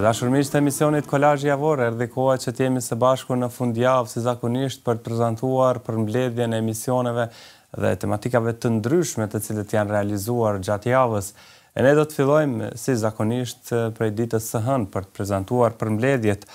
Të dashurmisht të emisionit Kolaj Javor, erdi koha që të jemi së bashku në fundjavë, si zakonisht për të prezentuar për mbledhje në emisioneve dhe tematikave të ndryshme të cilët janë realizuar gjatë javës. E ne do të fillojmë si zakonisht prej ditës së hënë për të prezentuar për mbledhjet.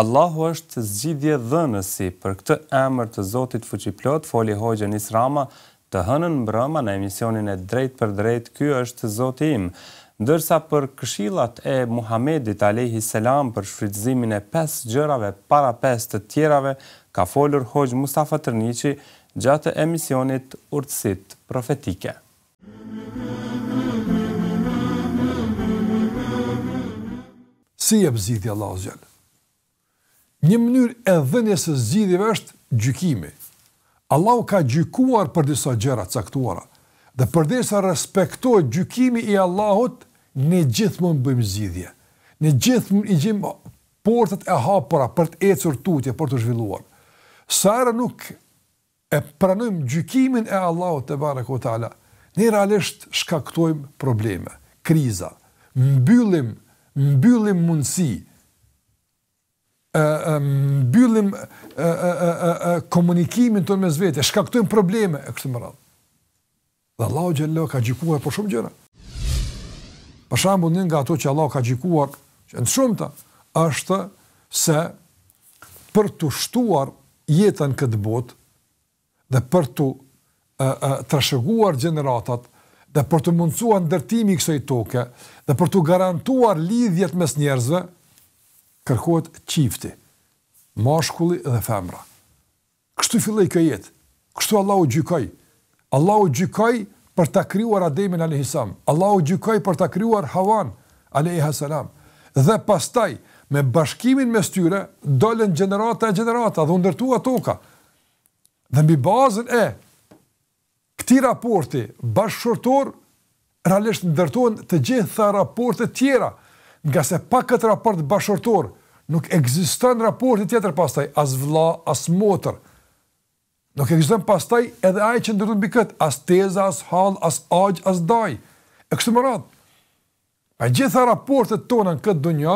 Allahu është zgjidhje dhënësi për këtë emër të Zotit Fuqiplot, foli hojgjën Israma, të hënën mbrëma në emisionin e drejt për drejt, kjo është Zotim. Ndërsa për këshillat e Muhamedit alayhi salam për shfrytëzimin e pesë gjërave para pesë të tjerave, ka folur Hoxh Mustafa Trniçi gjatë emisionit Urtësit Profetike. Si e bëzidhi Allah o Një mënyrë e dhenjes e zgjidhjeve është gjykimi. Allah o ka gjykuar për disa gjera caktuara dhe për disa respektoj gjykimi i Allahot ne gjithmonë bëjmë zgjidhje. Ne gjithmonë i gjimë portat e hapura për të ecur tutje, për të zhvilluar. Sa herë nuk e pranojmë gjykimin e Allahut te barekutaala, ne realisht shkaktojmë probleme, kriza, mbyllim, mbyllim mundësi mbyllim komunikimin tonë me vetë, shkaktojmë probleme kështë më radhë. Dhe Allahu xhallahu ka gjykuar për shumë gjëra. Për shembull një nga ato që Allah ka gjikuar që në shumëta, është se për të shtuar jetën këtë botë dhe për të e, e, trasheguar gjeneratat, dhe për të mundësua ndërtimi i kësoj toke, dhe për të garantuar lidhjet mes njerëzve, kërkohet qifti, mashkulli dhe femra. Kështu fillaj kë jetë, kështu Allah u Allahu Allah u për ta krijuar Ademin alayhis Allahu gjykoi për ta krijuar Hawan alayha Dhe pastaj me bashkimin mes tyre dolën gjenerata e gjenerata dhe u ndërtua toka. Dhe mbi bazën e këtij raporti bashkëshortor realisht ndërtohen të gjitha raportet tjera, nga se pa këtë raport bashkëshortor nuk ekziston raporti tjetër pastaj as vëlla as motër. Nuk ekziston pastaj edhe ai që ndërton mbi kët, as teza, as hall, as agj, as daj. Ekzistimorat. Pa gjitha raportet tona në këtë dunjë,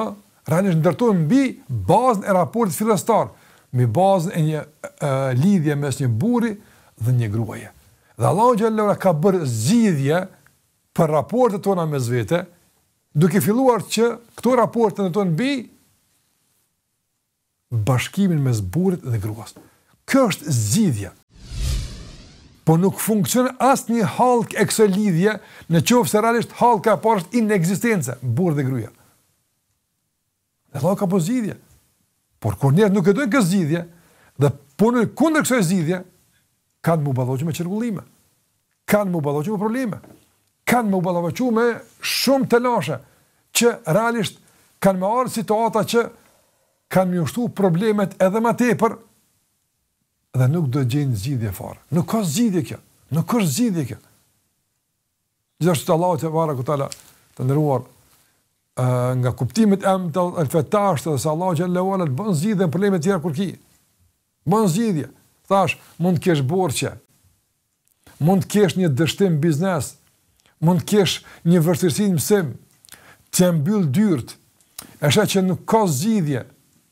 rrënish ndërtohen mbi bazën e raportit filastar, mbi bazën e një e, lidhje mes një burri dhe një gruaje. Dhe Allahu xhallahu ka bërë zgjidhje për raportet tona mes zvete, duke filluar që këto raportet në tonë mbi bashkimin mes burrit dhe gruas. Kjo është zgjidhja. Po nuk funksion asë një halk e kësë lidhje në qovë se realisht halk ka parësht inexistence, burë dhe gruja. Dhe thalë ka po zgjidhje. Por kur njerë nuk e dojnë kësë zgjidhje dhe punën kundër kësë zgjidhje, kanë më baloqë me qërgullime. Kanë më baloqë me probleme. Kanë më baloqë me shumë të lashe që realisht kanë më arë situata që kanë më njështu problemet edhe ma tepër dhe nuk do gjenë zgjidhje fare. Nuk ka zgjidhje kjo. Nuk ka zgjidhje kjo. Gjithashtu Allahu te barekuhu teala të nderuar ë nga kuptimet e al dhe se Allahu xhallahu ala të bën zgjidhje probleme të tjera kur ki. Bën zgjidhje. Thash, mund të kesh borxhe. Mund të kesh një dështim biznes. Mund të kesh një vërstërsin mësim. Të mbyll dyrt. shë që nuk ka zgjidhje.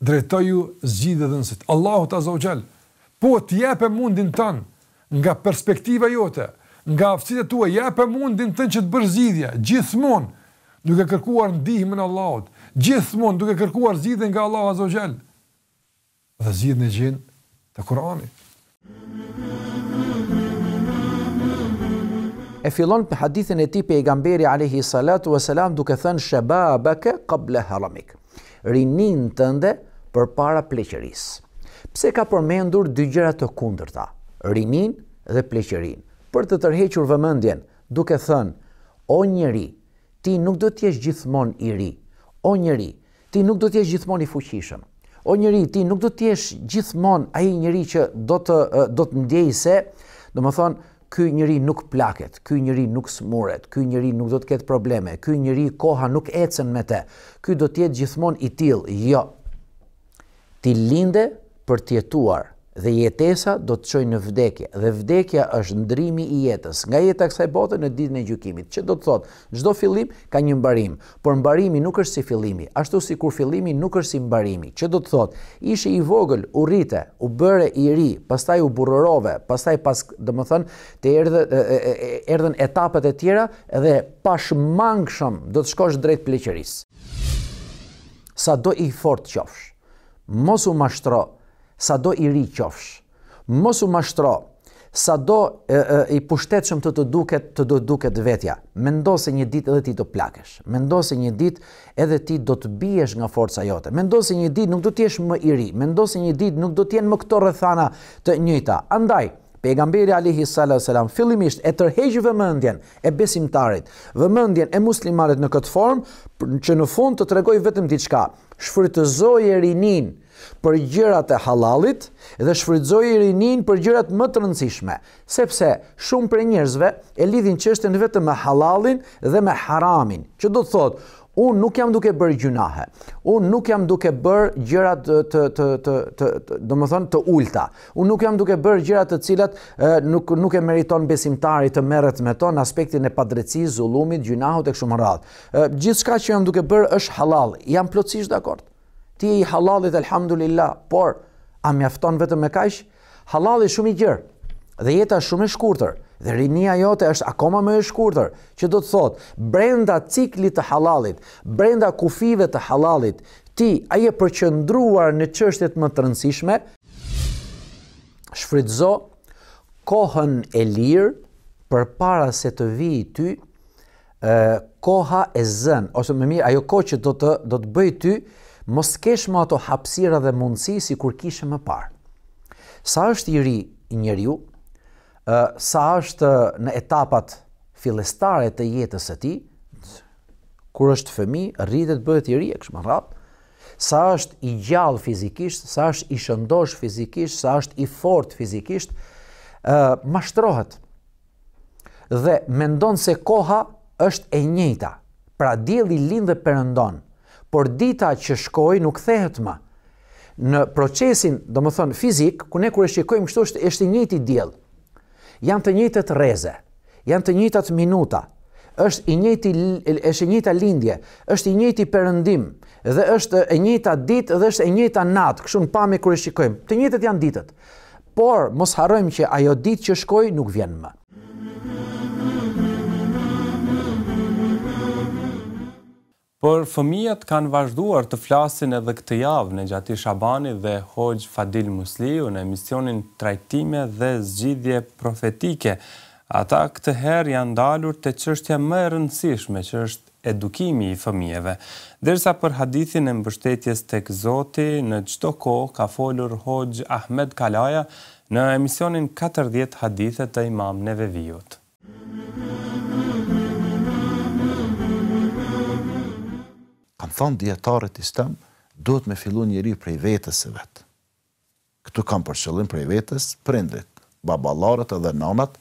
Drejtoju zgjidhjen sit. Allahu ta zaujal. Po të jepë mundin tënë, nga perspektiva jote, nga aftësit e tue, jepë mundin tënë që të bërë zidhja, gjithmonë duke kërkuar ndihme në Allahot, gjithmonë duke kërkuar zidhje nga Allah Azogjel, dhe zidhje në gjenë të Korani. E fillon për hadithin e ti për e gamberi alehi salatu e salam duke thënë shëba abake këble haramik, rinin tënde për para pleqërisë pse ka përmendur dy gjëra të kundërta, rimin dhe pleqërin. Për të tërhequr vëmendjen, duke thënë: O njeri, ti nuk do të jesh gjithmonë i ri. O njeri, ti nuk do të jesh gjithmonë i fuqishëm. O njeri, ti nuk do të jesh gjithmonë ai që do të do të ndjej se, thonë, ky njeri nuk plaket, ky njeri nuk smuret, ky njeri nuk do të ketë probleme, ky njeri koha nuk ecën me te, ky do të jetë gjithmonë i tillë. Jo. Ti linde për tjetuar, dhe jetesa do të çojë në vdekje dhe vdekja është ndrimi i jetës nga jeta e kësaj bote në ditën e gjykimit që do të thotë çdo fillim ka një mbarim por mbarimi nuk është si fillimi ashtu si kur fillimi nuk është si mbarimi që do të thotë ishe i vogël u rrite u bëre i ri pastaj u burrorove pastaj pas do të thënë, të erdhen erdhën etapat e tjera dhe pa shmangshëm do të shkosh drejt pleqërisë sado i fort qofsh mos u mashtro sa do i ri qofsh. Mos u mashtro, sa do e, e, i pushtetshëm të të duket, të do duket vetja. Mendo se një ditë edhe ti do plakesh. Mendo se një ditë edhe ti do të biesh nga forca jote. Mendo se një ditë nuk do të jesh më i ri. Mendo se një ditë nuk do të jenë më këto rrethana të njëjta. Andaj, Pejgamberi alayhi salatu selam fillimisht e tërheq vëmendjen e besimtarit, vëmendjen e muslimanit në këtë form, që në fund të tregoj vetëm diçka, shfrytëzoi rinin, për gjërat e halalit dhe i rinin për gjërat më të rëndësishme, sepse shumë prej njerëzve e lidhin çështën vetëm me halalin dhe me haramin. që do të thotë, un nuk jam duke bërë gjunahe. Un nuk jam duke bërë gjëra të të të të të të ulta. Un nuk jam duke bërë gjëra të cilat e, nuk nuk e meriton besimtari të merret me to në aspektin e padrejtisë, zullumit, gjunahut e këshumë me gjithë Gjithçka që jam duke bërë është halal. Jam plotësisht dakord ti e i halalit alhamdulillah, por a mjafton vetëm me kaq? Halalli shumë i gjerë dhe jeta shumë e shkurtër dhe rinia jote është akoma më e shkurtër, që do të thotë brenda ciklit të halalit, brenda kufive të halalit, ti a je përqendruar në çështjet më të rëndësishme? Shfrytëzo kohën e lirë për para se të vi ty e, koha e zën, ose më mirë ajo kohë që do të, do të bëj ty mos kesh më ato hapësira dhe mundësi si kur kishe më parë. Sa është i ri i njeriu, ë sa është në etapat fillestare të jetës së tij, kur është fëmijë, rritet bëhet i ri e Sa është i gjallë fizikisht, sa është i shëndosh fizikisht, sa është i fortë fizikisht, ë mashtrohet. Dhe mendon se koha është e njëjta. Pra dielli lind dhe perëndon por dita që shkoj nuk thehet më. Në procesin, do më thonë, fizik, ku ne kërë shikojmë kështu është, është njëti djelë. Janë të njëtët reze, janë të njëtët minuta, është i njëti, është njëta lindje, është i njëti përëndim, dhe është e njëta dit dhe është e njëta nat, këshu në pami kërë shikojmë, të njëjtat janë ditët. Por, mos harojmë që ajo dit që shkoj nuk vjen më. Por fëmijët kanë vazhduar të flasin edhe këtë javë në gjati Shabani dhe Hoxh Fadil Musliu në emisionin Trajtime dhe Zgjidhje Profetike. Ata këtë herë janë dalur të çështja më e rëndësishme, që është edukimi i fëmijëve. Dërsa për hadithin e mbështetjes tek Zoti në çdo kohë ka folur Hoxh Ahmed Kalaja në emisionin 40 hadithe të Imam Neveviut. Mm -hmm. Kam thonë djetarët i duhet me fillu njëri prej vetës e vetë. Këtu kam përshëllim prej vetës, prindit, babalarët edhe nanat,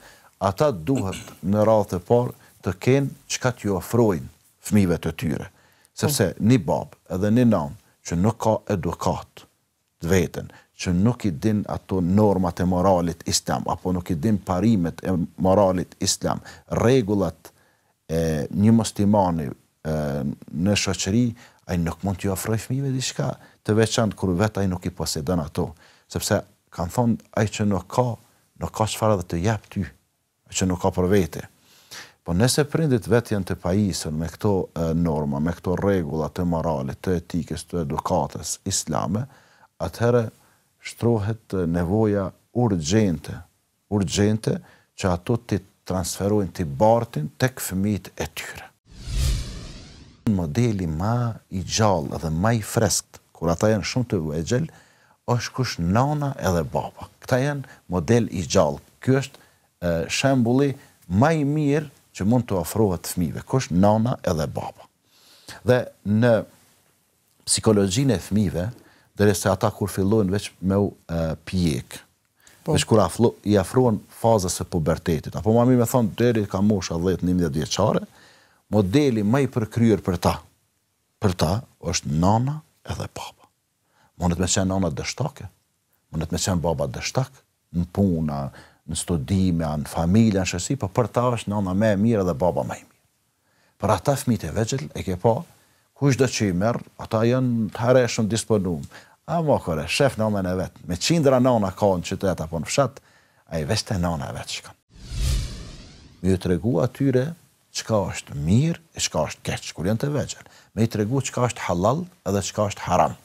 ata duhet në radhët e parë të kenë qka t'ju ofrojnë fmive të tyre. Sepse një babë edhe një nanë që nuk ka edukat të vetën, që nuk i din ato normat e moralit islam, apo nuk i din parimet e moralit islam, regullat e një muslimani në shoqëri ai nuk mund t'ju ofrojë fëmijëve diçka të veçantë kur vet ai nuk i posedon ato, sepse kan a ai që nuk ka, nuk ka çfarë të jap ty, që nuk ka për vete. Po nëse prindit vet janë të pajisur me këto norma, me këto rregulla të moralit, të etikës, të edukatës islame, atëherë shtrohet nevoja urgjente, urgjente që ato të transferojnë të bartin tek fëmijët e tyre modeli ma i gjallë dhe ma i freskët, kur ata jenë shumë të vegjel, është kush nana edhe baba. Këta jenë model i gjallë. Kjo është shembuli ma i mirë që mund të afrohet të fmive, kush nana edhe baba. Dhe në psikologjin e fmive, dhe se ata kur fillojnë veç me u pjekë, po. veç kur i afrohen fazës e pubertetit, apo ma mi me thonë, dheri ka mosha 10-11 djeqare, modeli më i përkryer për ta. Për ta është nana edhe papa. Mundet me qenë nana dështake, mundet me qenë baba dështak, në puna, në studime, në familja, në shësi, po për ta është nana me e mirë dhe baba me i mirë. Për ata fmit e vegjël e ke pa, kush dhe që i merë, ata janë të hereshëm disponum. A më kore, shef nana e vetë, me cindra nana ka në qytet apo në fshat, a i veste nana e vetë që kanë. Mjë të regu atyre, qka është mirë e qka është keqë, kur janë të veqër, me i të regu qka është halal edhe qka është haram.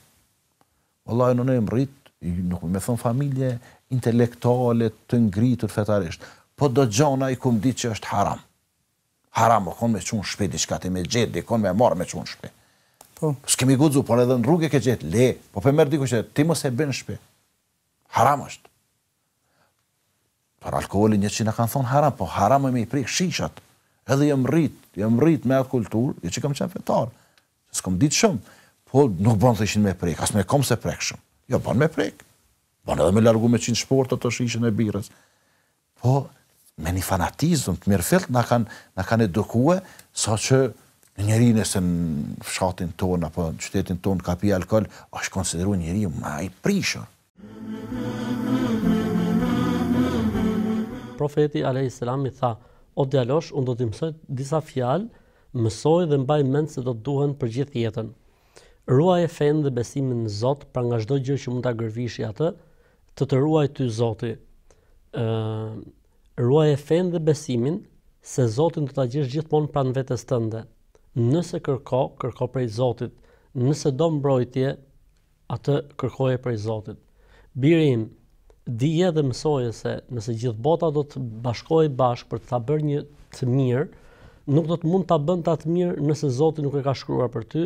Allah e në më rritë, nuk me thonë familje intelektuale të ngritur fetarisht, po do gjona i kumë ditë që është haram. Haram, o konë me qunë shpe, qka ti me gjedi, konë me marë me qunë shpeti. Po. S'kemi guzu, por edhe në rrugë e ke gjithë, le, po për mërë diku që ti mos e shpe, haram është. Por alkoholi një që në kanë thonë haram, po haram e me i prikë shishat, edhe jam rrit, jam rrit me atë kultur, e që kam qenë fetar, së kom ditë shumë, po nuk banë të ishin me prek, asë me kom se prek shumë, jo banë me prek, banë edhe me largu me qinë shport, të të shishin e birës, po me një fanatizm, të mirë fillt, në kanë edukue, sa që në njëri nëse në fshatin ton, apo në qytetin ton, ka pi alkohol, është konsideru njëri ma i prishër. Profeti a.s. mi tha, o djalosh, unë do të mësoj disa fjalë, mësoj dhe mbaj mend se do të duhen për gjithë jetën. Ruaj e dhe besimin në Zot, pra nga çdo gjë që mund ta gërvishë atë, të të ruaj ty Zoti. ë uh, Ruaj e dhe besimin se Zoti do ta gjesh gjithmonë pranë vetes tënde. Nëse kërko, kërko prej Zotit. Nëse do mbrojtje, atë kërkoje prej Zotit. Birim, im, dije dhe mësoje se nëse gjithë bota do të bashkoj bashkë për të ta bërë një të mirë, nuk do të mund ta bën ta të mirë nëse Zoti nuk e ka shkruar për ty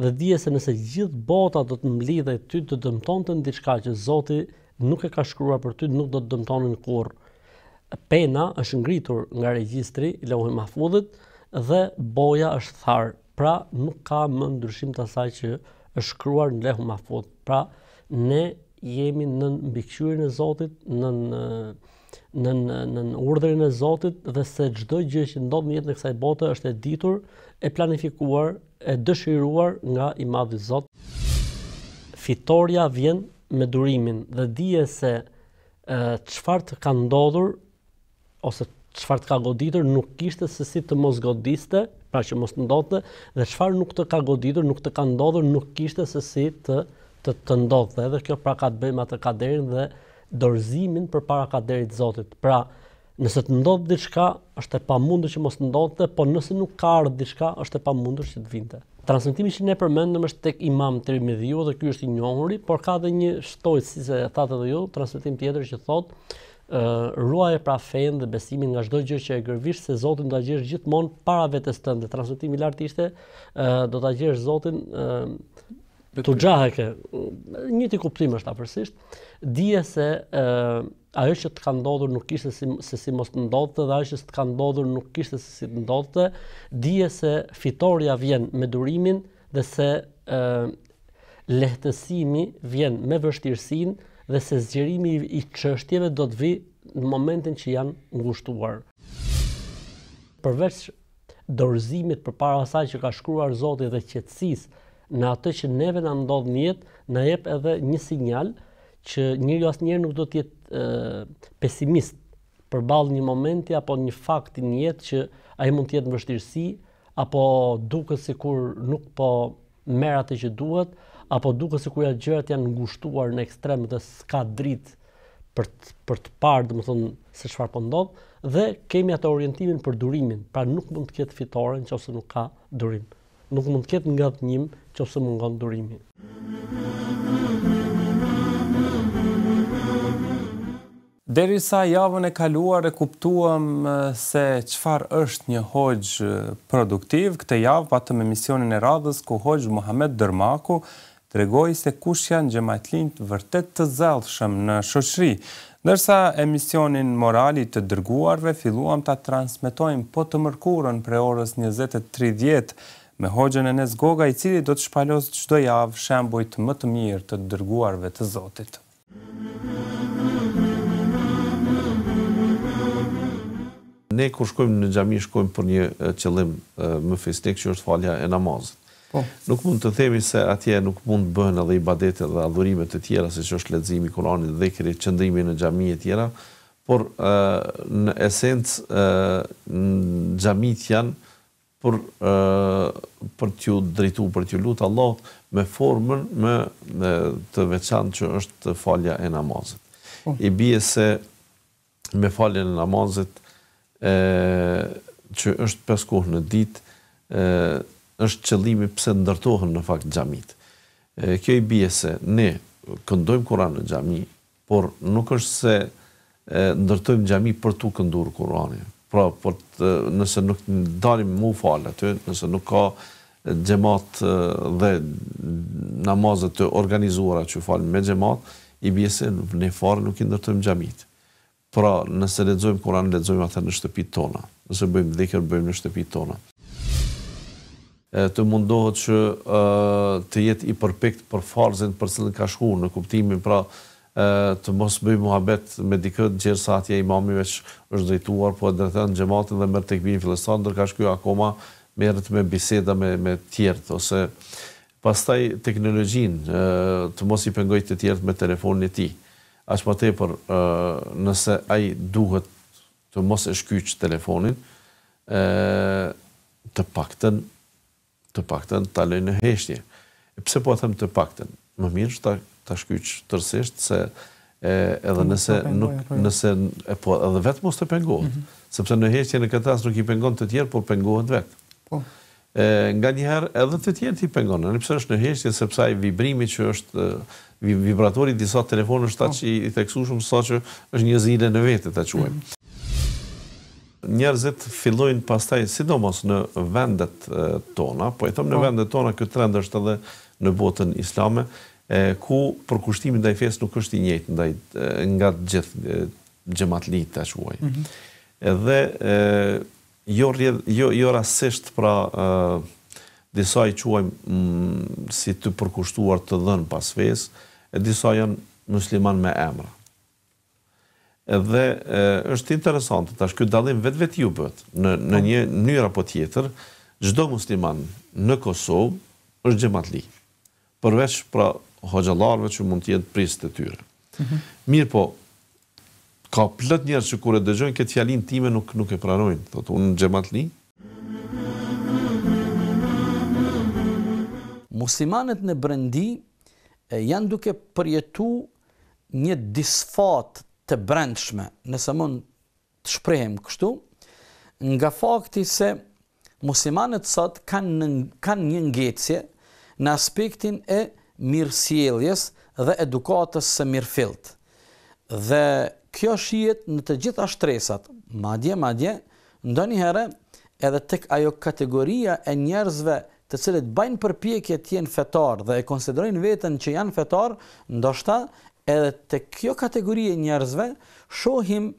dhe dije se nëse gjithë bota do të mlidhej ty të dëmtonte diçka që Zoti nuk e ka shkruar për ty, nuk do të dëmtonin kurrë. Pena është ngritur nga regjistri i Lauhi Mahfudhit dhe boja është tharë. Pra nuk ka më ndryshim të asaj që është shkruar në Lauhi Mahfudh. Pra ne jemi në mbikëqyrën e Zotit, në në në në urdhrin e Zotit dhe se çdo gjë që ndodh në jetën e kësaj bote është e ditur, e planifikuar, e dëshiruar nga i Madhi Zot. Fitoria vjen me durimin dhe dije se çfarë të ka ndodhur ose çfarë të ka goditur nuk kishte se si të mos godiste, pra që mos ndodhte dhe çfarë nuk të ka goditur, nuk të ka ndodhur, nuk kishte se si të të të ndodhë dhe edhe kjo pra ka të bëjmë atë kaderin dhe dorëzimin për para kaderit Zotit. Pra, nëse të ndodhë diçka, është e pa mundur që mos të ndodhë dhe, po nëse nuk ka arë diçka, është e pa mundur që të vinte. Transmetimi që ne përmendëm është tek imam të rrimi dhe dhe kjo është i njohëri, por ka dhe një shtojtë, si se thate dhe ju, transmetim tjetër që thotë, uh, ruaj e pra fejnë dhe besimin nga shdoj gjë që e gërvish se Zotin do të gjithë gjithmonë para vetës tënde. Transmetimi lartë ishte, uh, do të gjithë Zotin uh, Tu gjahëke, një të kuptim është apërsisht, dje se ajo që të ka ndodhur nuk ishte se si mos të ndodhte dhe ajo që të ka ndodhur nuk ishte se si të ndodhte, dje se fitoria vjen me durimin dhe se lehtësimi vjen me vështirësin dhe se zgjerimi i qështjeve do të vi në momentin që janë ngushtuar. Përveç dorëzimit për para që ka shkruar Zotit dhe qetësisë në atë që neve na ndodh në jetë, na jep edhe një sinjal që njeriu asnjëherë nuk do të jetë pesimist përballë një momenti apo një fakti në jetë që ai mund të jetë në vështirësi apo duket sikur nuk po merr atë që duhet apo duket sikur gjërat janë ngushtuar në ekstremë të s'ka dritë për të, për të parë, se çfarë po ndodh dhe kemi atë orientimin për durimin, pra nuk mund të ketë fitoren nëse nuk ka durim nuk mund të ketë nga të njim që ose mund nga ndurimi. Deri sa javën e kaluar e kuptuam se qëfar është një hoqë produktiv, këte javë patëm e misionin e radhës ku hoqë Muhammed Dërmaku të regoj se kush janë gjematlin të vërtet të zelëshëm në shoqëri. Nërsa emisionin morali të dërguarve, filluam të transmitojmë po të mërkurën pre orës 20.30 me hoxhën Enes Goga i cili do të shpalos çdo javë shembuj të më të mirë të dërguarve të Zotit. Ne kur shkojmë në xhami shkojmë për një qëllim më festik që është falja e namazit. Po. Nuk mund të themi se atje nuk mund të bëhen edhe ibadete dhe adhurime të tjera siç është leximi i Kuranit dhe kri qëndrimi në xhami e tjera, por në esencë xhamit janë për, për t'ju drejtu, për t'ju lutë Allah me formën me të veçantë që është falja e namazit. Oh. I bie se me faljen e namazit e, që është peskohë në ditë, është qëllimi pse ndërtohën në fakt gjamit. kjo i bie se ne këndojmë Kuran në gjami, por nuk është se ndërtojmë gjami për tu këndurë Kuranin. Pra, por të, nëse nuk dalim mu falë aty, nëse nuk ka gjemat dhe namazët të organizuara që falë me gjemat, i bjese në farë nuk i ndërtojmë gjamit. Pra, nëse ledzojmë kuran, ledzojmë atër në shtëpit tona. Nëse bëjmë dhekër, bëjmë në shtëpit tona. E, të mundohet që e, të jetë i përpekt për farëzën për cilën ka shku në kuptimin, pra, të mos bëj muhabet me dikët gjërë sa atje imami është dëjtuar, po e dretën në xhamatin dhe mërë tek këbim filozof, ndërka shkjo akoma mërët me biseda me, me tjertë, ose pastaj teknologjinë të mos i pëngojt të tjertë me telefonin e ti. As më tepër, nëse ai duhet të mos e shkyq telefonin, të pakten të pakten të alojnë në heshtje. Pse po e them të pakten? Më mirë që ta të shkyç tërësisht se edhe po, nëse po, nuk po, jo. nëse e po edhe vetëm mos të pengohet, mhm. sepse në heqje në këtë rast nuk i pengon të tjerë, por pengohet vet. Po. Ë nga njëherë edhe të tjerë ti pengon, në pse është në heqje sepse ai vibrimi që është vibratori disa telefonë është atë që i theksushëm sa që është një zile në vetë, ta quajmë. Mhm. Njerëzit fillojnë pastaj, sidomos në vendet tona, po e thëmë në vendet tona, këtë trend është edhe në botën islame, ku përkushtimi ndaj fesë nuk është i njëjtë ndaj nga gjithë xhamatlit ta quaj. Mm -hmm. Edhe jo rjedh, jo jo rastisht pra ë disa i quajmë mm, si të përkushtuar të dhënë pas fesë, e disa janë musliman me emra. Edhe e, është interesant tash këtë dalim vetë vetë ju bët, në, në një njëra po tjetër, gjdo musliman në Kosovë është gjematli, përveç pra hoxalarve që mund të jetë pristë të tyre. Mirë po, ka plët njerë që kure dëgjojnë, këtë fjalin time nuk nuk e pranojnë, thotë unë në gjemat një. Musimanet në brendi janë duke përjetu një disfat të brendshme, nëse mund të shprehem kështu, nga fakti se musimanet sot kanë një ngecje në aspektin e mirësieljes dhe edukatës së mirëfilt. Dhe kjo shijet në të gjitha shtresat, madje, madje, ndo herë edhe tek ajo kategoria e njerëzve të cilët bajnë përpjekje të jenë fetar dhe e konsiderojnë vetën që janë fetar, ndoshta edhe të kjo e njerëzve shohim e,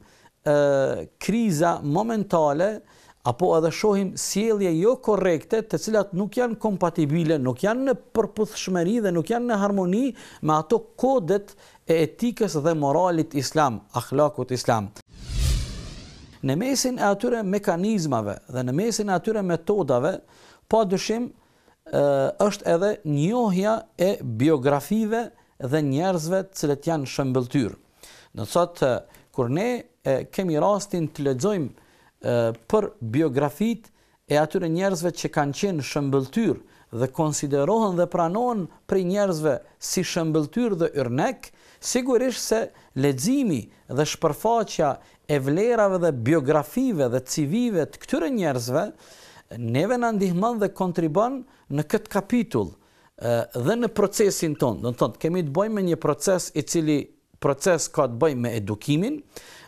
kriza momentale njerëzve apo edhe shohim sjellje jo korrekte të cilat nuk janë kompatibile, nuk janë në përputhshmëri dhe nuk janë në harmoni me ato kodet e etikës dhe moralit islam, akhlakut islam. Në mesin e atyre mekanizmave dhe në mesin e atyre metodave, pa dyshim është edhe njohja e biografive dhe njerëzve të cilët janë shëmbëltyr. Në të kur ne kemi rastin të ledzojmë për biografit e atyre njerëzve që kanë qenë shëmbëltyr dhe konsiderohen dhe pranohen për njerëzve si shëmbëltyr dhe yrnek, sigurisht se ledzimi dhe shpërfaqja e vlerave dhe biografive dhe civive të këtyre njerëzve, neve në ndihman dhe kontriban në këtë kapitull dhe në procesin tonë. Në tonë, kemi të bojme një proces i cili proces ka të bojme edukimin,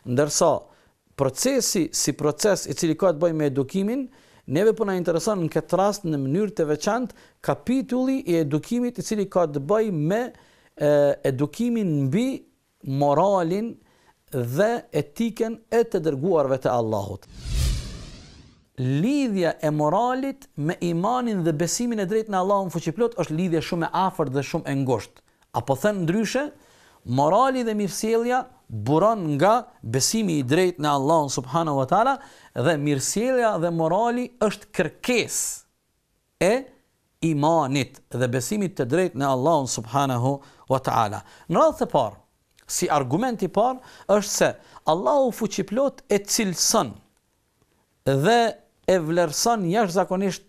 ndërsa nështë, procesi si proces i cili ka të bëjë me edukimin, neve po na intereson në këtë rast në mënyrë të veçantë kapitulli i edukimit i cili ka të bëjë me e, edukimin mbi moralin dhe etiken e të dërguarve të Allahut. Lidhja e moralit me imanin dhe besimin e drejtë në Allahun fuqiplot është lidhje shumë e afërt dhe shumë e ngushtë. Apo thënë ndryshe, morali dhe mirësjellja buron nga besimi i drejtë në Allahun subhanahu wa taala dhe mirësjellja dhe morali është kërkesë e imanit dhe besimit të drejtë në Allahun subhanahu wa taala. Në radhë të parë, si argument i parë është se Allahu fuqiplot e cilson dhe e vlerëson jashtëzakonisht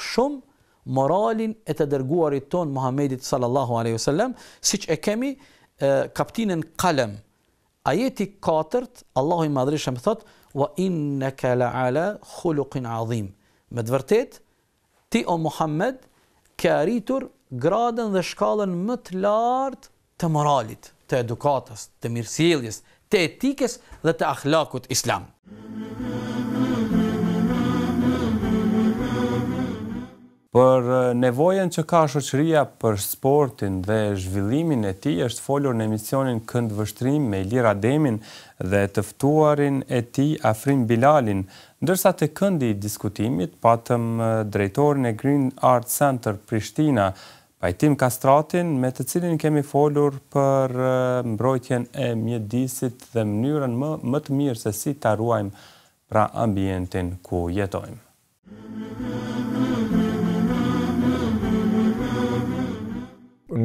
shumë moralin e të dërguarit ton Muhammedit sallallahu alaihi wasallam, siç e kemi e, kaptinën Qalam. Ajeti 4, Allahu i madhreshëm thot: "Wa innaka la'ala khuluqin 'azim." Me të vërtet, ti o Muhammed, ke arritur gradën dhe shkallën më të lartë të moralit, të edukatës, të mirësjelljes, të etikës dhe të akhlakut islam. Mm -hmm. Për nevojen që ka shoqëria për sportin dhe zhvillimin e tij është folur në emisionin Kënd Vështrim me Ilir Ademin dhe të e tij Afrim Bilalin, ndërsa te këndi i diskutimit patëm drejtorin e Green Art Center Prishtina, Pajtim Kastratin, me të cilin kemi folur për mbrojtjen e mjedisit dhe mënyrën më, më të mirë se si ta ruajmë pra ambientin ku jetojmë. Mm -hmm.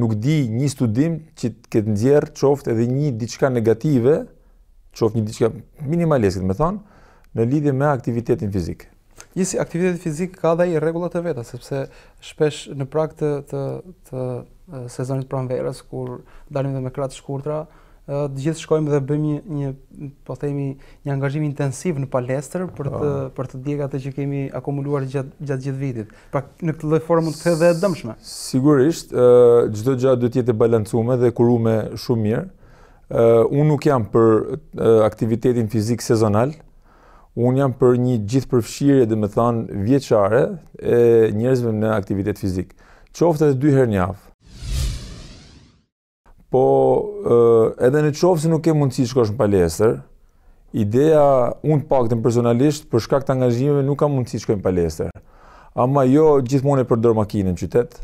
nuk di një studim që të këtë nxjerr qoftë edhe një diçka negative, qoftë një diçka minimalisë, këtë me thonë, në lidhje me aktivitetin fizik. Jisi, aktivitetin fizik ka dhe i regullat e veta, sepse shpesh në prak të, të, të sezonit pranverës, kur dalim dhe me kratë shkurtra, të gjithë shkojmë dhe bëjmë një, një po themi një angazhim intensiv në palestër për të pa. Ah. për të djegat atë që kemi akumuluar gjatë gjatë gjithë vitit. Pra në këtë lloj forme mund të thë dhe e dëmshme. Sigurisht, ë çdo gjë duhet të jetë e balancuar dhe kuruar shumë mirë. ë Unë nuk jam për aktivitetin fizik sezonal. Unë jam për një gjithpërfshirje, domethënë vjeçare e njerëzve në aktivitet fizik. Qoftë dhe dy herë në javë. Po edhe në qofë se nuk ke mundësi shkosh në palestër, ideja unë pak të më personalisht për shkak të angazhimeve nuk ka mundësi shkosh në palestër. Ama jo gjithmonë e përdor makinën në qytet,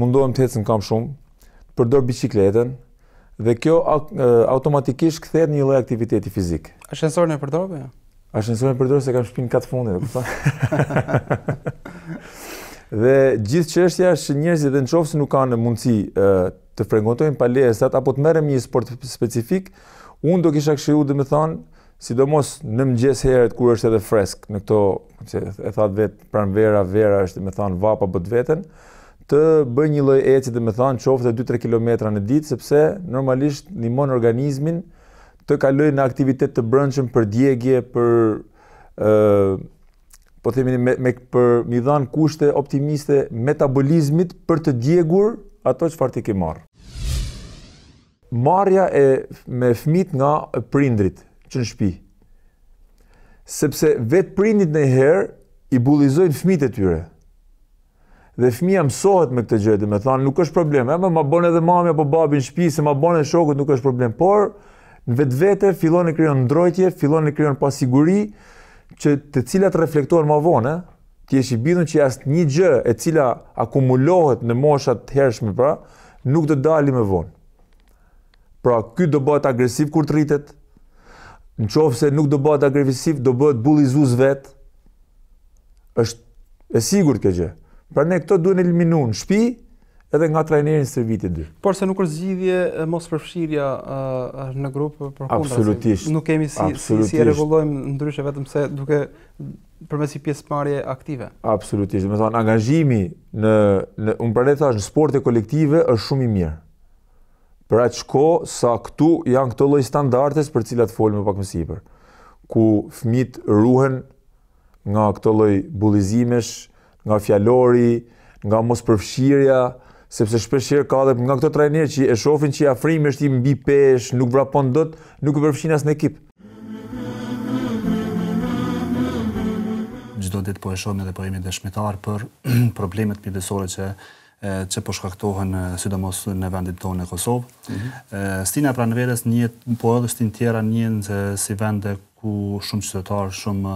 mundohem të hecën kam shumë, përdor bicikletën, dhe kjo automatikisht këthet një lej aktiviteti fizikë. Ashenësorën e përdor? ja? Jo? Ashenësorën e përdor se kam shpinë katë fundit, dhe këta. dhe gjithë qështja është njerëzit edhe në qofë se nuk kanë mundësi të frekuentojmë palestrat apo të merrem një sport specifik, unë do kisha këshiru dhe më thonë, sidomos në mëngjes herët kur është edhe fresk në këto, që e thaat vet pranvera, vera është më thonë vapa bot veten, të bëj një lloj eci dhe më thonë qoftë 2-3 kilometra në ditë sepse normalisht ndihmon organizmin të kaloj në aktivitet të brëndshëm për djegje, për ë po themi me, me për mi dhan kushte optimiste metabolizmit për të djegur ato që farti ki marë. Marja e me fmit nga prindrit që në shpi. Sepse vetë prindit në herë i bulizojnë fmit e tyre. Dhe fmija mësohet me këtë gjëtë, me thanë nuk është problem, e me ma bone edhe mami apo babi në shpi, se ma bone edhe shokët nuk është problem, por në vetë vete fillon e kryon ndrojtje, fillon e kryon pasiguri, që të cilat reflektohen ma vonë, ti je i bindur që as një gjë e cila akumulohet në mosha të hershme pra, nuk do dali më vonë. Pra, ky do bëhet agresiv kur të rritet. Në qofë se nuk do bëhet agresiv, do bëhet bullizuz vet. Është e sigurt kjo gjë. Pra ne këto duhen eliminuar në shtëpi, edhe nga trajnerin së vitit dy. Por se nuk është zgjidhje mos përfshirja në grupë për kundra. Absolutisht. Nuk kemi si, e si, regullojmë ndryshe vetëm se duke përmes i marje aktive. Absolutisht. Me thonë, angazhimi në, në, unë përrejt në sporte kolektive është shumë i mirë. Për atë shko sa këtu janë këto loj standartes për cilat folë më pak më siper. Ku fmit ruhen nga këto loj bulizimesh, nga fjalori, nga mos përfshirja, nga sepse shpesh herë ka edhe nga këto trajnerë që e shohin që afrimi është i mbi peshë, nuk vrapon dot, nuk e përfshin as në ekip. Çdo ditë po e shohim edhe po jemi dëshmitar për problemet midisore që që po shkaktohen sidomos në vendin tonë në Kosovë. Mm -hmm. e, stina pranverës një, po edhe stin tjera një se si vende ku shumë qytetarë, shumë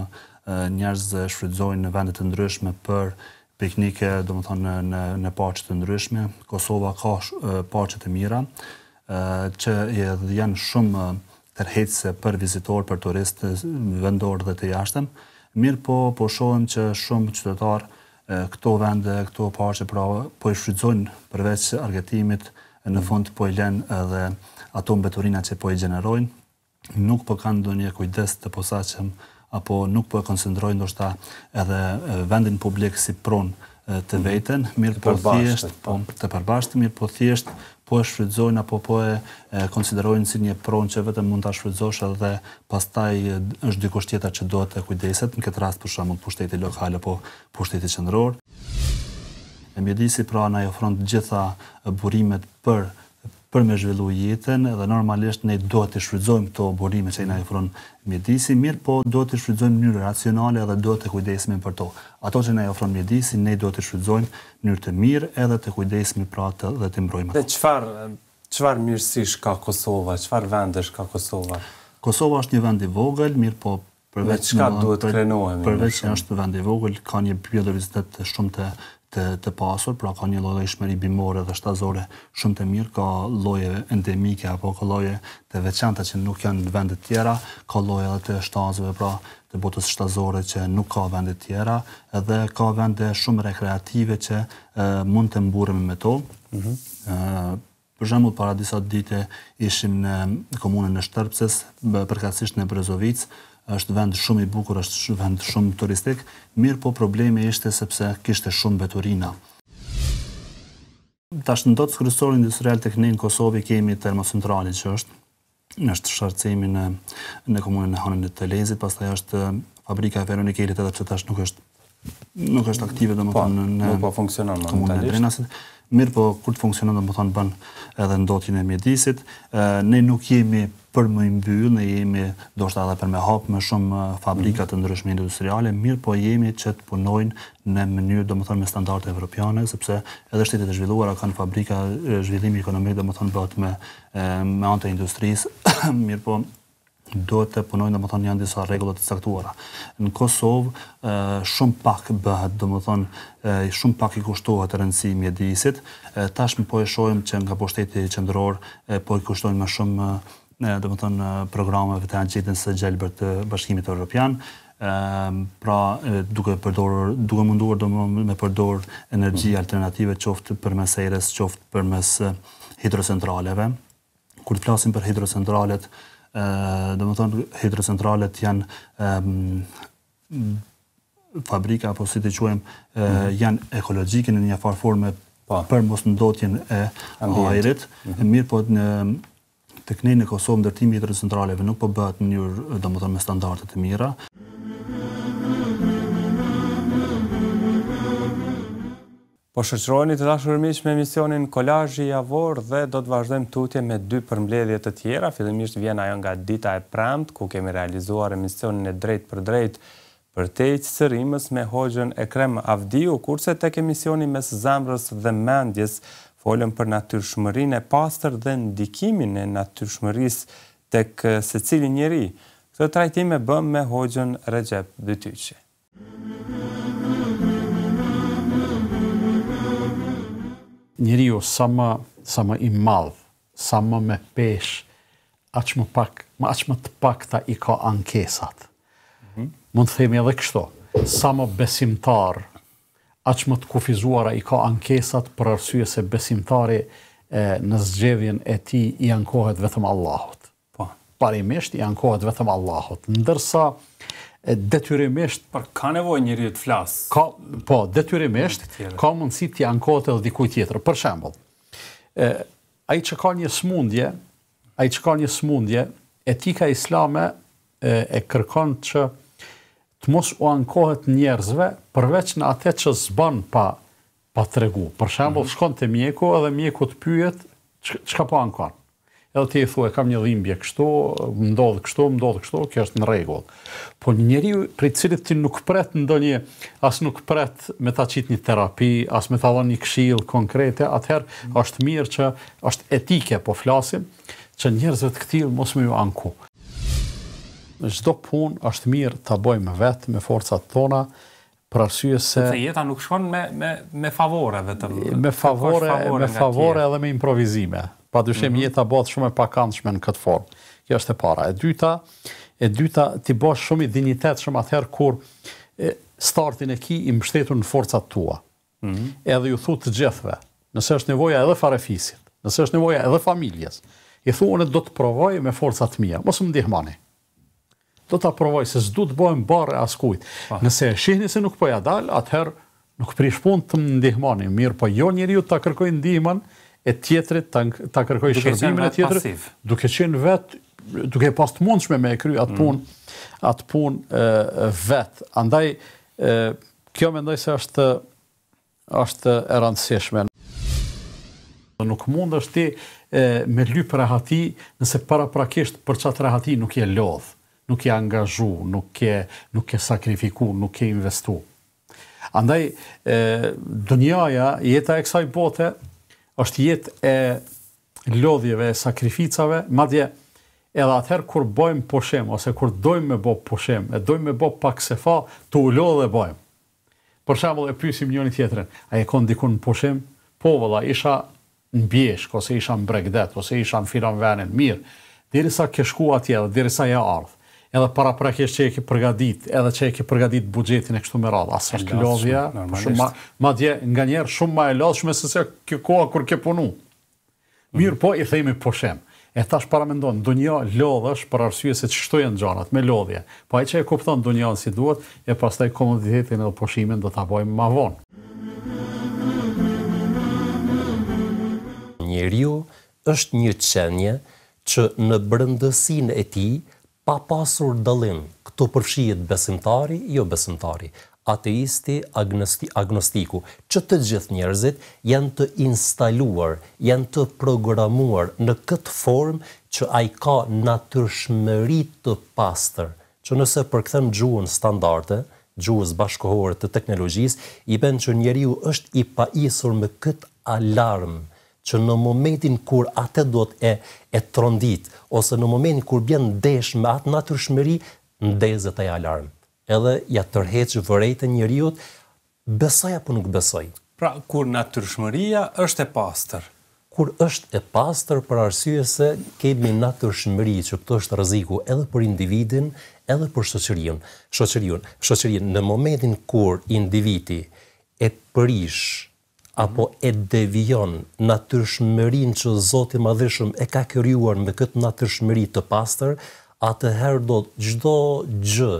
njerëz shfrytëzojnë në vende të ndryshme për piknike, do më thonë, në, në pachet të ndryshme. Kosova ka sh, pachet të mira, e, që edhe janë shumë tërhetëse për vizitor, për turistë vendor dhe të jashtëm. Mirë po, po shohem që shumë qytetarë këto vende, këto pashe, pra, po i shrydzojnë përveç argetimit, në fund po i lenë edhe ato mbeturina që po i gjenerojnë. nuk po kanë do një kujdes të posaqem apo nuk po e koncentrojnë ndoshta edhe vendin publik si pronë të mhm. veten, mirë po thjesht, po. po të përbashkët, mirë po thjesht po e shfrytëzojnë apo po e, konsiderojnë si një pronë që vetëm mund ta shfrytëzosh edhe pastaj është dikush tjetër që duhet të kujdeset, në këtë rast për shembull pushteti lokal apo pushteti qendror. E mjedisi pra na i ofron të gjitha burimet për e, për me zhvillu jetën dhe normalisht ne do të shfrytëzojmë këto burime që i na ofron mjedisi, mirë po do të shfrytëzojmë në mënyrë racionale dhe do të kujdesemi për to. Ato që na ofron mjedisi, ne do të shfrytëzojmë në mënyrë të mirë edhe të kujdesemi pra të dhe të mbrojmë. Dhe çfar çfar mirësish ka Kosova, çfar vendesh ka Kosova? Kosova është një vend i vogël, mirë po përveç çka duhet krenohemi. Përveç se është vend i vogël, ka një biodiversitet shumë të të të pasur, pra ka një lloj shmëri bimore dhe shtazore shumë të mirë, ka lloje endemike apo ka lojë të veçanta që nuk janë në vende të tjera, ka lloje edhe të shtazëve, pra të botës shtazore që nuk ka vende të tjera, edhe ka vende shumë rekreative që e, mund të mburrem me to. Mhm. Për shembull para disa ditë ishim në komunën e Shtërpsës, përkatësisht në Brezovicë, është vend shumë i bukur, është vend shumë turistik, mirë po problemi ishte sepse kishte shumë beturina. Tash në do të skrysor industrial të këni në Kosovë kemi termocentralit që është, në është shërcimi në, në komunën e hanën e të lezit, pas është fabrika e veronikelit edhe që tash nuk është nuk është aktive do më po, thonë në nuk po funksionon komunën e Drenasit. Mirë po, kur të funksionon do më thonë bën edhe ndotjën e mjedisit. Ne nuk jemi për më imbyllë, ne jemi, do shtë për me hapë më shumë fabrikat të mhm. ndryshme industriale, mirë po jemi që të punojnë në mënyrë, do më thonë, me standarte evropiane, sepse edhe shtetet e zhvilluara kanë fabrika, zhvillimi ekonomik do më thonë, me antë të industrisë, mirë po do të punojnë, do më thonë, janë disa regullet të saktuara. Në Kosovë, shumë pak bëhet, do më thonë, shumë pak i kushtohet rëndësi mjedisit, më po e shojmë që nga poshteti i po i kushtojnë më shumë do më thonë programeve të anxhetën së gjelbër të Bashkimit Evropian, ëm ehm, pra duke përdorur duke munduar domethënë me përdor energji alternative qoftë përmes erës, qoftë përmes hidrocentraleve. Kur të flasim për hidrocentralet, më domethënë hidrocentralet janë ëm ehm, fabrika apo si të quajmë mhm. janë ekologjike në një farforme po. për mos ndotjen e hajrit. Mhm. Mirë po në të kënej në Kosovë ndërtimi i të rëndëcentraleve nuk po bëhet në njërë domethënë me standartet e mira. Po shëqrojni të dashë rëmish me emisionin Kolajji Javor dhe do të vazhdojmë të utje me dy përmledhjet të tjera. Filimisht vjen ajo nga dita e pramt, ku kemi realizuar emisionin e drejt për drejt për te i qësërimës me hoxën e krem avdiu, kurse tek emisionin mes zamrës dhe mendjes folëm për natyrshmërinë e pastër dhe ndikimin e natyrshmërisë tek secili njeri. Këtë trajtim e bëm me Hoxhën Recep Dytyçi. Njeriu sa më sa më i madh, sa më me pesh, aq më pak, më aq më të pakta i ka ankesat. Mm -hmm. Mund të themi edhe kështu, sa më besimtar, aq më të kufizuara i ka ankesat për arsye se besimtari e, në zgjedhjen e ti i ankohet vetëm Allahot. Po, parimisht i ankohet vetëm Allahot. Ndërsa, detyrimisht... Por ka nevoj njëri të flasë? Po, detyrimisht, ka mundësi të ankohet edhe dikuj tjetër. Për shembull, a i që ka një smundje, a i që ka një smundje, etika islame e, e kërkon që të mos u ankohet njerëzve përveç në atë që zban pa pa tregu. Për shembull, mm -hmm. shkon te mjeku dhe mjeku të pyet çka po ankon. Edhe ti i thuaj kam një dhimbje kështu, ndodh kështu, ndodh kështu, kjo është në rregull. Po njeriu për i cilit ti nuk pret ndonjë as nuk pret me ta çit një terapi, as me ta dhënë një këshill konkrete, atëherë mm -hmm. është mirë që është etike po flasim që njerëzve të këtill mos më ju anku çdo punë është mirë ta bëjmë vetë me forcat tona për arsye se se jeta nuk shkon me me me favore vetëm me favore me favore edhe me improvisime. Padyshim mm -hmm. jeta bëhet shumë e pakëndshme në këtë formë. Kjo është e para. E dyta, e dyta ti bësh shumë i dinjitetshëm atëherë kur startin e ki i mbështetur në forcat tua. Mm -hmm. Edhe ju thu të gjithëve, nëse është nevoja edhe farefisit, nëse është nevoja edhe familjes, i thu unë do të provoj me forcat mia, mos më ndihmani. Mm do të provoj se s'du të bëjmë barë e askujt. Nëse e shihni se nuk poja dal, atëherë nuk punë të më ndihmoni, mirë po jo njeriu ju të kërkoj ndihman e tjetërit të kërkoj shërbimin e tjetërit, duke qenë vetë, duke pas të mundshme me e kry atë mm. pun, atë punë vetë. Andaj, kjo mendoj se është është e rëndësishme. Nuk mund është ti me lypë rahati nëse para prakisht për qatë rahati nuk je lodhë nuk je angazhu, nuk je, nuk je sakrifiku, nuk je investu. Andaj, e, dënjaja, jeta e kësaj bote, është jetë e lodhjeve, e sakrificave, ma dje, edhe atëherë kur bojmë po ose kur dojmë me bo po e dojmë me bo pak se fa, të u lodhë dhe bojmë. Për shemë dhe pysim njën i tjetërin, a e konë dikun po shem? Po, vëlla, isha në bjeshk, ose isha në bregdet, ose isha në firan venin, mirë, dirisa keshku atje dhe dirisa e ardhë edhe para prakisht që e ke përgadit, edhe që e ke përgadit bugjetin e kështu me radhë. Asë është lodhja, ma, dje, nga njerë shumë ma e lodhshme se se kjo koha kur ke punu. Mirë po, i thejmë i poshem. E tash para me ndonë, do një lodhë është për arsye se që shtu janë gjanat, me lodhja. Po e që e kuptonë do njënë si duhet, e pas taj komoditetin edhe poshimin do të abojmë ma vonë. Njëriu është një qenje që në brëndësin e ti, pa pasur dalim, këtu përfshijet besimtari, jo besimtari, ateisti, agnosti, agnostiku, që të gjithë njerëzit janë të instaluar, janë të programuar në këtë formë që a i ka natyrshmerit të pastër, që nëse për këthem gjuën standarte, gjuës bashkohore të teknologjisë, i ben që njeriu është i pa isur me këtë alarmë, që në momentin kur atë do të e, e trondit, ose në momentin kur bjenë ndesh me atë natërshmëri, ndezet e alarm. Edhe ja tërheqë e njëriut, besoj apo nuk besoj. Pra, kur natërshmëria është e pastër? Kur është e pastër, për arsye se kemi natërshmëri, që këto është rëziku edhe për individin, edhe për shqoqërin. Shqoqërin, shqoqërin, në momentin kur individi e prish, apo e devion natyrshmërinë që Zoti i Madhëshëm e ka krijuar me këtë natyrshmëri të pastër, atëherë do çdo gjë,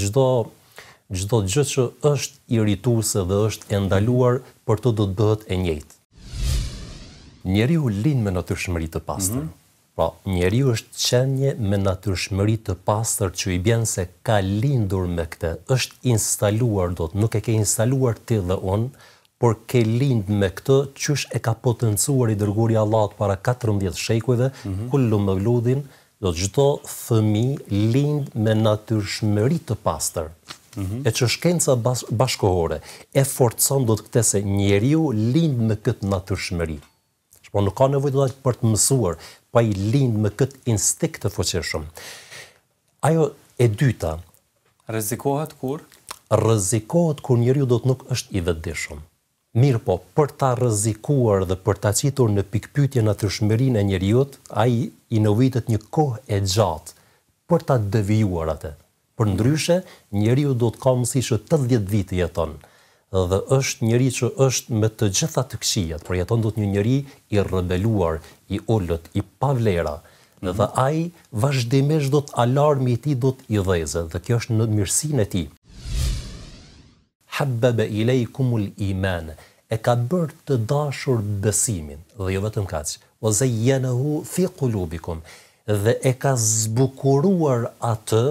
çdo çdo gjë që është irrituese dhe është e ndaluar për të do të bëhet e njëjtë. Njeriu lind me natyrshmëri të pastër. Mm -hmm. Pra, njeriu është qenje me natyrshmëri të pastër që i bjen se ka lindur me këtë, është instaluar, do të nuk e ke instaluar ti dhe unë, por ke lind me këtë qësh e ka potencuar i dërguri Allahut para 14 shekujve, mm -hmm. kullu më vludin, do të gjitho thëmi lind me natyrshmëri të pastër. Mm -hmm. e që shkenca bashkohore e forcon do të këte se njeriu lind me këtë natyrshmëri. Shpo nuk ka nevoj do të për të mësuar, pa i lind me këtë instikt të foqeshëm. Ajo e dyta, Rëzikohet kur? Rëzikohet kur njeriu do të nuk është i vëtëdishëm. Mirë po, për ta rëzikuar dhe për ta qitur në pikpytje në të e njerëzit, ai i inovitet një kohë e gjatë për ta devijuar atë. Për ndryshe, njëriut do të kamë si që të dhjetë vitë jeton, dhe është njëri që është me të gjitha të këshijat, për jeton do të një njëri i rëbeluar, i ullët, i pavlera, dhe mhm. a i vazhdimisht do të alarmi ti do të i dheze dhe kjo është në mirësin e ti habbaba i iman e ka bërë të dashur besimin, dhe jo vetëm kaqë, ose jene hu fi kulubikum, dhe e ka zbukuruar atë,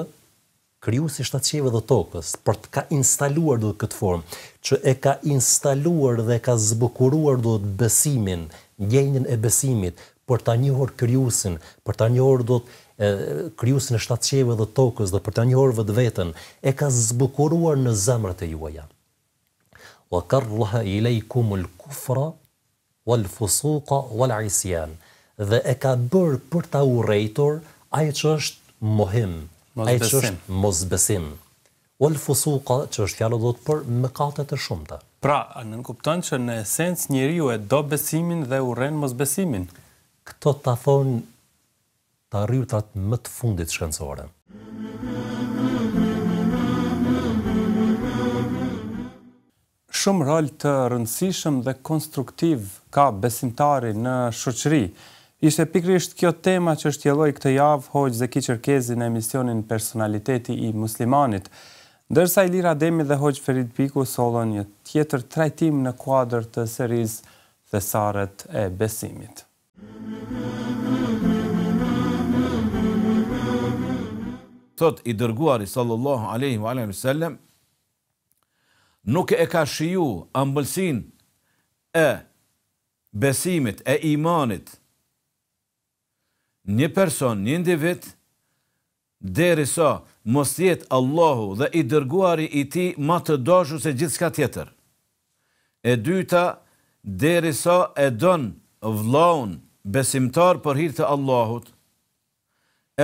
kryu si shtacjeve dhe tokës, për të ka instaluar dhe këtë formë, që e ka instaluar dhe ka zbukuruar dhe të besimin, njenjën e besimit, për të njohër kryusin, për të njohër dhe të kryus në shtatë qeve dhe tokës, dhe për të një vëtë vetën, e ka zbukuruar në zemrët e juaja. Wa karruha i lejkumu kumul kufra, wal fusuqa, wal ajsian, dhe e ka bërë për të urejtor, aje që është mohim, aje që është mozbesim. Wal fusuqa, që është fjallë, dhëtë për mëkatet e shumëta. Pra, në nënkupton që në esens njëri ju e do besimin dhe uren mozbesimin? thonë të arritrat më të fundit shkencore. Shumë rol të rëndësishëm dhe konstruktiv ka besimtari në shoqëri. Ishte pikrisht kjo tema që është jeloj këtë javë hoqë dhe ki qërkezi në emisionin personaliteti i muslimanit. Ndërsa i lira demi dhe hoqë Ferit Piku solon një tjetër trajtim në kuadrë të seriz saret e besimit. Mm -hmm. thot i dërguari sallallahu alaihi wa alihi wasallam nuk e ka shiju ambëlsin e besimit e imanit një person, një individ deri sa mos jetë Allahu dhe i dërguari i ti ma të doshu se gjithë shka tjetër. E dyta, deri sa e don vlaun besimtar për hirtë Allahut.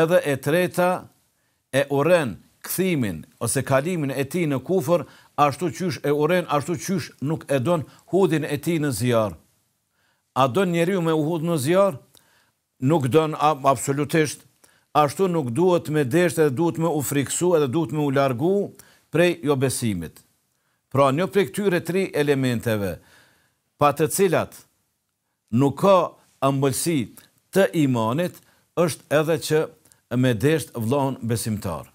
Edhe e treta, e uren këthimin ose kalimin e ti në kufër, ashtu qysh e uren, ashtu qysh nuk e don hudin e ti në zjarë. A don njeriu me u hud në zjarë? Nuk don absolutisht. Ashtu nuk duhet me deshte edhe duhet me u friksu edhe duhet me u largu prej jo besimit. Pra një prej këtyre tri elementeve, pa të cilat nuk ka ambëlsi të imanit, është edhe që me desht vlon besimtar.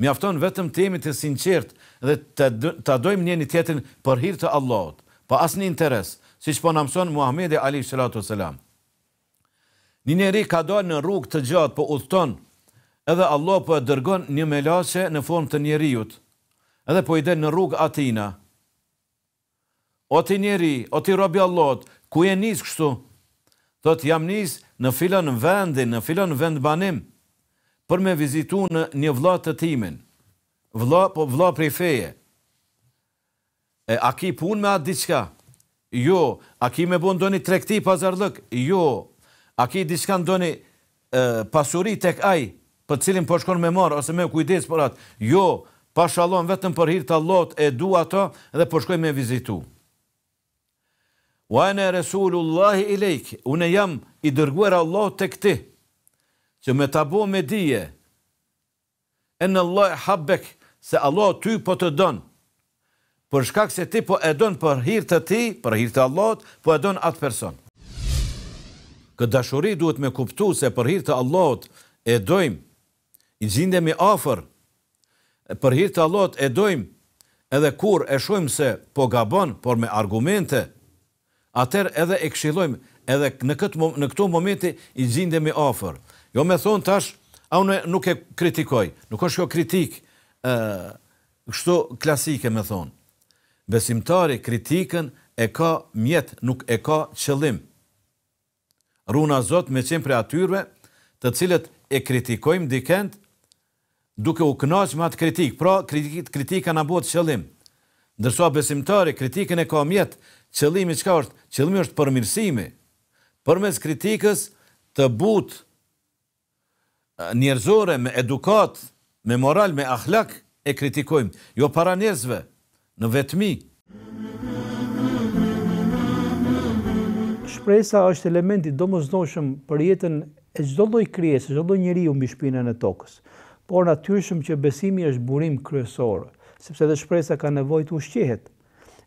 Mjafton vetëm të jemi të sinqert dhe të dojmë një një tjetin për hirtë të Allahot, pa asë një interes, si që po në mëson Muhammedi Ali Shalatu Selam. Një njeri ka dojnë në rrug të gjatë, po uthton, edhe Allah po e dërgon një melashe në form të njeriut, edhe po i den në rrug atina. O ti njeri, o ti robi Allahot, ku e njës kështu, thot jam nis në filan vendin, në filan vend banim, për me vizitu në një vla të timin, vla, po vla prej feje. E, a ki pun me atë diçka? Jo. A ki me bun do një trekti Jo. A ki diçka në do një e, pasuri tek aj, për cilin po shkon me marë, ose me kujdes për atë? Jo. pashallon vetëm për të Allahut e dua ato dhe po shkoj me vizitu wa ana rasulullah ileyk unë jam i dërguar Allah tek ti që më ta bë me dije en Allah habbek se Allah ty po të don për shkak se ti po e don për hir të ti për hir të Allahut po e don atë person Këtë dashuri duhet me kuptu se për hirtë Allahut e dojmë, i zindemi afer, për hirtë Allahut e dojmë, edhe kur e shojmë se po gabon, por me argumente, atër edhe e këshilojmë, edhe në, këtë, në këto momente i me ofër. Jo me thonë tash, a unë nuk e kritikoj, nuk është kjo kritik, e, kështu klasike me thonë. Besimtari kritikën e ka mjetë, nuk e ka qëllim. Runa Zot me qenë pre atyrve, të cilët e kritikojmë dikend, duke u kënaqë me atë kritikë. Pra, kritikë, kritika në botë qëllim. Ndërso besimtari, kritikën e ka mjetë, qëllimi çka është? Qëllimi është përmirësimi. Përmes kritikës të but njerëzore me edukat, me moral, me akhlak e kritikojmë, jo para njerëzve, në vetmi. Shpresa është elementi domosdoshëm për jetën e çdo lloj krijese, çdo lloj njeriu mbi shpinën e tokës. Por natyrshëm që besimi është burim kryesor, sepse dhe shpresa ka nevojë të ushqehet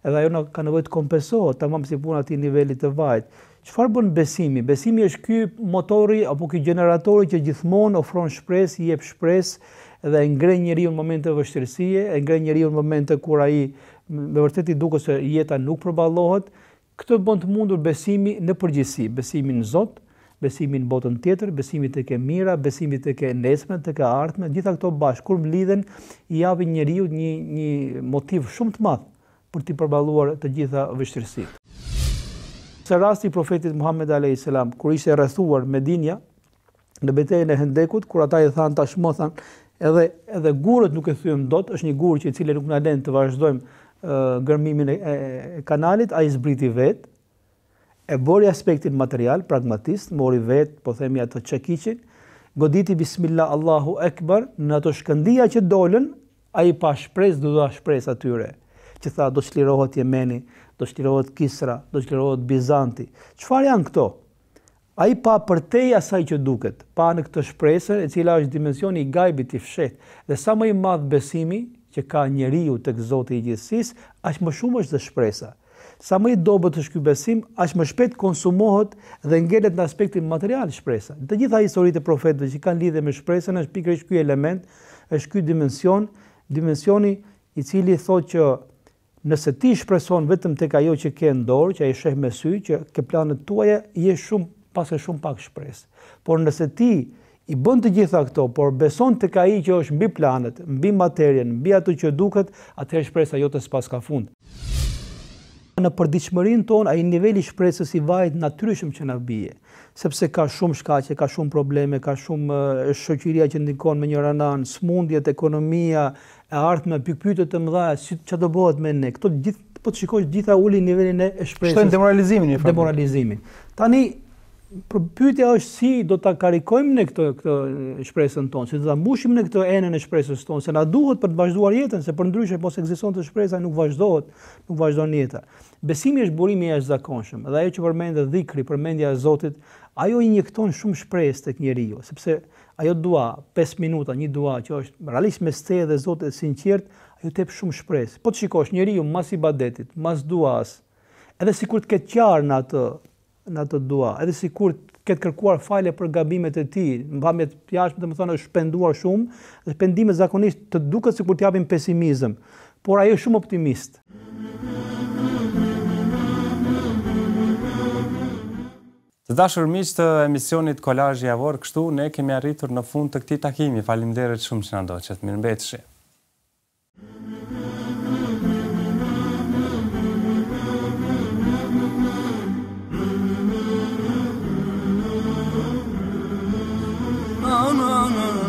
edhe ajo ka nevojë të kompensohet tamam si puna ti nivelit të vajt. Çfarë bën besimi? Besimi është ky motori apo ky generatori që gjithmonë ofron shpresë, jep shpresë dhe e ngren njeriu në momente vështirësie, e ngren njeriu në momente kur ai me vërtet i duket se jeta nuk përballohet. Këtë bën të mundur besimi në përgjithësi, besimi në Zot, besimin në botën tjetër, besimi tek e mira, besimi tek e nesme, tek e ardhme, gjitha këto bashkë kur mlidhen i japin njeriu një një motiv shumë të madh për t'i përballuar të gjitha vështirësitë. Se rasti i profetit Muhammed a.s. kur ishte rrethuar me dinja në betejën e Hendekut, kur ata i than tashmë than, edhe edhe gurët nuk e thyem dot, është një gurë që i cili nuk na lën të vazhdojmë gërmimin e, e, e kanalit, ai zbriti vet e bori aspektin material, pragmatist, mori vet, po themi ato çekiçin, goditi bismillah Allahu Ekber, në ato shkëndija që dolën, a i pa shpresë do ta shpres atyre ti tha do çlirohet Jemeni, do shlirohet Kisra, do shlirohet Bizanti. Çfarë janë këto? Ai pa përtej asaj që duket, pa në këtë shpresë e cila është dimensioni i gajbit i fshet, Dhe sa më i madh besimi që ka njeriu tek Zoti i gjithësisë, aq më shumë është dhe shpresa. Sa më i dobet është ky besim, aq më shpejt konsumohet dhe ngelet në aspektin material shpresa. Në të gjitha historitë e profetëve që kanë lidhje me shpresën, është pikërisht ky element, është ky dimension, dimensioni i cili thotë që nëse ti shpreson vetëm tek ajo që ke në dorë, që ai sheh me sy, që ke planet tuaja, je shumë pas e shumë pak shpresë. Por nëse ti i bën të gjitha këto, por beson tek ai që është mbi planet, mbi materien, mbi ato që duket, atëherë shpresa jote s'pas ka fund. Në përditshmërinë tonë ai niveli i shpresës i vajt natyrisëm që na bie, sepse ka shumë shkaqe, ka shumë probleme, ka shumë shoqëria që ndikon me njëra anën, smundjet, ekonomia, e ardhme pyetjet e mëdha, çfarë do bëhet me ne? Kto gjithë po të shikoj, gjitha ulin nivelin e shpresës. Shtojnë demoralizimin, demoralizimin. Tani pyetja është si do ta karikojmë ne këtë këtë shpresën tonë, si do ta mbushim ne këtë enën e shpresës tonë, se na duhet për të vazhduar jetën, se për ndryshë e posë ekziston të shpresa nuk vazhdohet, nuk vazhdon jeta. Besimi është burimi i jashtëzakonshëm, dhe ajo që përmendë dhikri, përmendja e Zotit, ajo injekton shumë shpresë tek njeriu, sepse ajo dua 5 minuta, një dua që është realisht me stëje dhe zote e sinqert, ajo tep shumë shpresë. Po të shikosh njeriu mas i badetit, mas duas, edhe sikur të ketë qarë në atë në atë dua, edhe sikur të ketë kërkuar falje për gabimet e tij, mbamje të të domethënë është shpenduar shumë, dhe pendimi zakonisht të duket sikur të japin pesimizëm, por ajo është shumë optimist. Mm -hmm. Të dashur të emisionit Kolazh Javor, kështu ne kemi arritur në fund të këtij takimi. Faleminderit shumë që na ndoqët. Mirëmbëjtje. No, no, no.